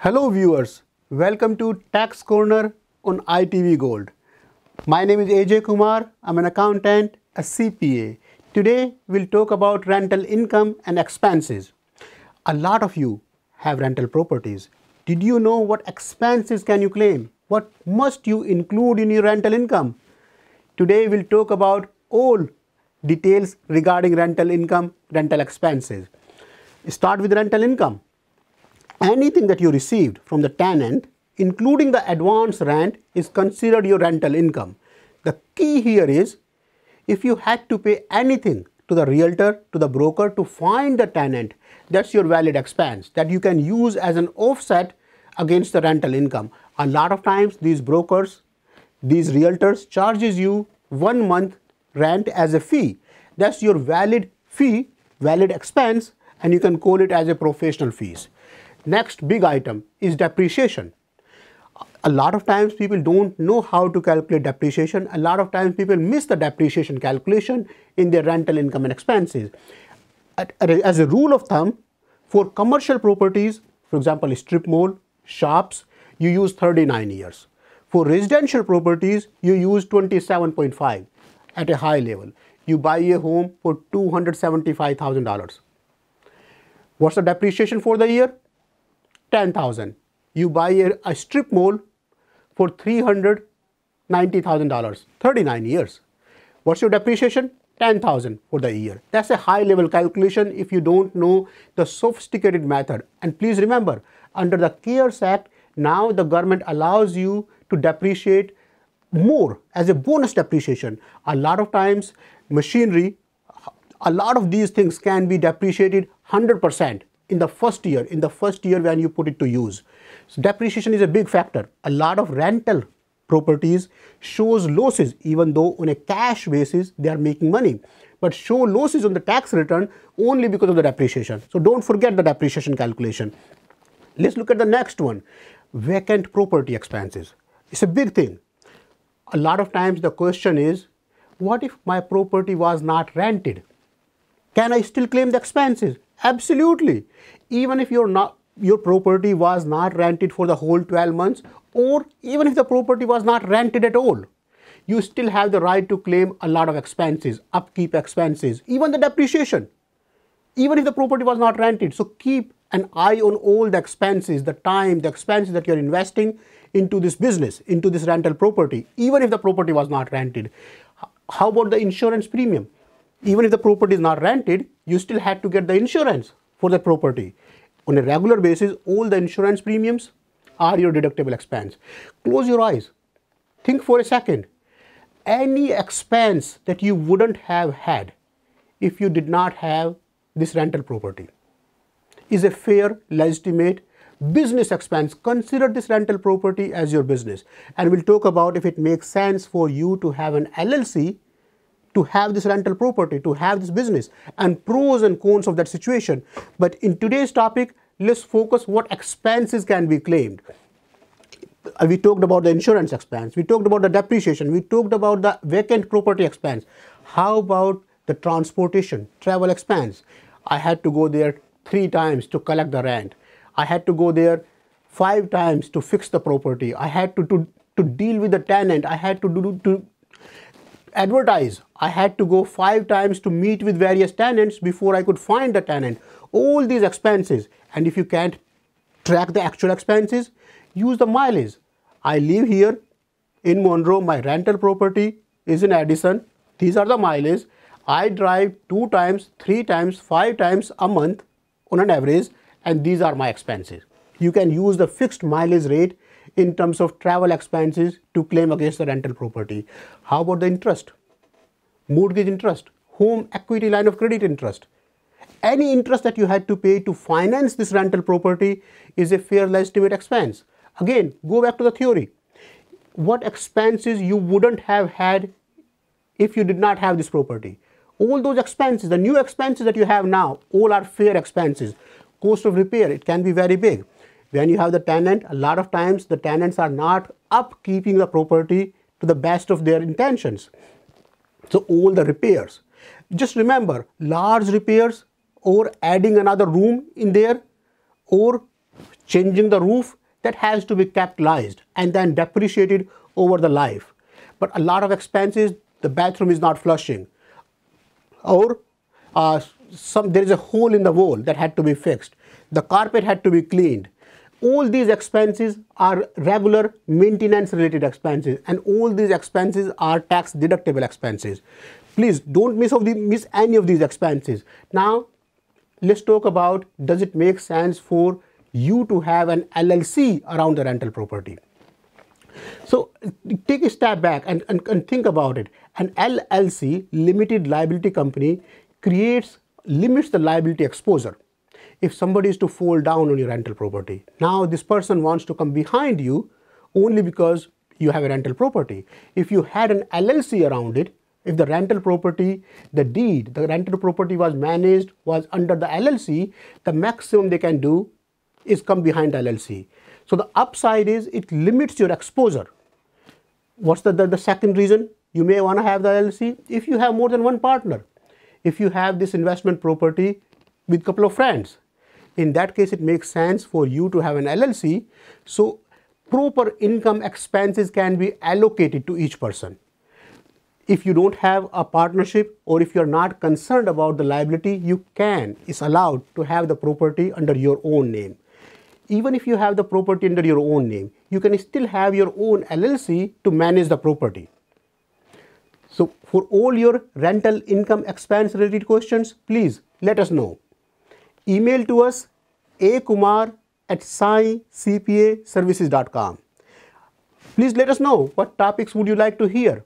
Hello viewers, welcome to Tax Corner on ITV Gold. My name is Aj Kumar, I'm an accountant, a CPA. Today we'll talk about rental income and expenses. A lot of you have rental properties. Did you know what expenses can you claim? What must you include in your rental income? Today we'll talk about all details regarding rental income, rental expenses. Start with rental income anything that you received from the tenant, including the advance rent, is considered your rental income. The key here is if you had to pay anything to the realtor, to the broker to find the tenant, that's your valid expense that you can use as an offset against the rental income. A lot of times these brokers, these realtors charges you one month rent as a fee. That's your valid fee, valid expense and you can call it as a professional fees. Next big item is depreciation. A lot of times people don't know how to calculate depreciation. A lot of times people miss the depreciation calculation in their rental income and expenses. As a rule of thumb, for commercial properties, for example, strip mall, shops, you use 39 years. For residential properties, you use 27.5 at a high level. You buy a home for $275,000. What's the depreciation for the year? 10,000. You buy a, a strip mall for $390,000, 39 years. What's your depreciation? 10,000 for the year. That's a high level calculation if you don't know the sophisticated method. And please remember, under the CARES Act, now the government allows you to depreciate more as a bonus depreciation. A lot of times machinery, a lot of these things can be depreciated 100% in the first year, in the first year when you put it to use. So depreciation is a big factor. A lot of rental properties shows losses even though on a cash basis they are making money but show losses on the tax return only because of the depreciation. So don't forget the depreciation calculation. Let's look at the next one, vacant property expenses. It's a big thing. A lot of times the question is, what if my property was not rented? Can I still claim the expenses? Absolutely. Even if you're not your property was not rented for the whole 12 months or even if the property was not rented at all you still have the right to claim a lot of expenses upkeep expenses even the depreciation even if the property was not rented so keep an eye on all the expenses the time the expenses that you're investing into this business into this rental property even if the property was not rented how about the insurance premium even if the property is not rented you still had to get the insurance for the property. On a regular basis, all the insurance premiums are your deductible expense. Close your eyes. Think for a second. Any expense that you wouldn't have had if you did not have this rental property is a fair, legitimate business expense. Consider this rental property as your business. And we'll talk about if it makes sense for you to have an LLC to have this rental property, to have this business and pros and cons of that situation. But in today's topic, let's focus what expenses can be claimed. Uh, we talked about the insurance expense, we talked about the depreciation, we talked about the vacant property expense. How about the transportation, travel expense? I had to go there three times to collect the rent. I had to go there five times to fix the property. I had to, to, to deal with the tenant. I had to do, to advertise. I had to go five times to meet with various tenants before I could find a tenant. All these expenses. And if you can't track the actual expenses, use the mileage. I live here in Monroe, my rental property is in Addison. These are the mileage. I drive two times, three times, five times a month on an average and these are my expenses. You can use the fixed mileage rate in terms of travel expenses to claim against the rental property. How about the interest? Mortgage interest, home equity line of credit interest. Any interest that you had to pay to finance this rental property is a fair estimate expense. Again, go back to the theory. What expenses you wouldn't have had if you did not have this property? All those expenses, the new expenses that you have now, all are fair expenses. Cost of repair, it can be very big when you have the tenant, a lot of times the tenants are not upkeeping the property to the best of their intentions. So all the repairs. Just remember, large repairs or adding another room in there or changing the roof that has to be capitalized and then depreciated over the life. But a lot of expenses, the bathroom is not flushing or uh, some there is a hole in the wall that had to be fixed. The carpet had to be cleaned all these expenses are regular maintenance related expenses and all these expenses are tax deductible expenses. Please don't miss, the, miss any of these expenses. Now, let's talk about does it make sense for you to have an LLC around the rental property. So take a step back and, and, and think about it. An LLC, limited liability company, creates limits the liability exposure if somebody is to fall down on your rental property. Now this person wants to come behind you only because you have a rental property. If you had an LLC around it, if the rental property, the deed, the rental property was managed, was under the LLC, the maximum they can do is come behind LLC. So the upside is it limits your exposure. What's the, the, the second reason? You may want to have the LLC if you have more than one partner. If you have this investment property with couple of friends. In that case, it makes sense for you to have an LLC. So proper income expenses can be allocated to each person. If you don't have a partnership or if you're not concerned about the liability, you can, it's allowed to have the property under your own name. Even if you have the property under your own name, you can still have your own LLC to manage the property. So for all your rental income expense related questions, please let us know email to us akumar at scicpaservices.com. Please let us know what topics would you like to hear.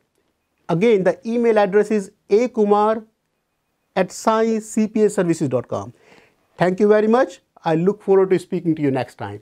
Again, the email address is akumar at scicpaservices.com. Thank you very much. I look forward to speaking to you next time.